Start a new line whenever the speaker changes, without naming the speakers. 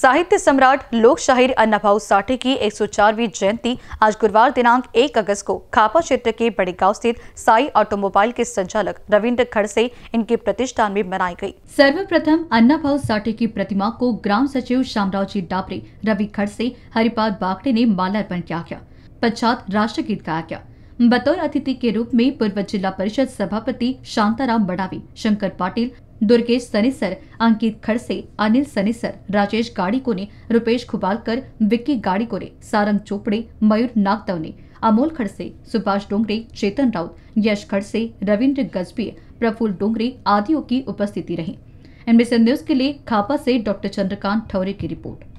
साहित्य सम्राट लोक शाहिर अन्नाभाऊ साठे की 104वीं जयंती आज गुरुवार दिनांक 1 अगस्त को खापा क्षेत्र के बड़ेगांव स्थित साई ऑटोमोबाइल के संचालक रविंद्र खड़ से इनके प्रतिष्ठान में मनाई गई। सर्वप्रथम अन्नाभाऊ साठे की प्रतिमा को ग्राम सचिव श्यामराव जी डाबरे रवि खड़ से हरिपाद बागड़े ने माल्यार्पण किया गया पश्चात राष्ट्र गीत गाया गया बतौर अतिथि के रूप में पूर्व जिला परिषद सभापति शांताराम बड़ावी शंकर पाटिल दुर्गेश सनेसर अंकित खड़से अनिल सनेसर राजेश गाड़ीको ने रुपेश खुबालकर विक्की गाड़ीको ने सारंग चोपड़े मयूर नागतव ने अमोल खड़से सुभाष डोंगरे चेतन राउत यश खड़से रविन्द्र गजबी प्रफुल्ल डोंगरे आदियों की उपस्थिति रही एनबीसी न्यूज के लिए खापा से डॉक्टर चंद्रकांत ठौरे की रिपोर्ट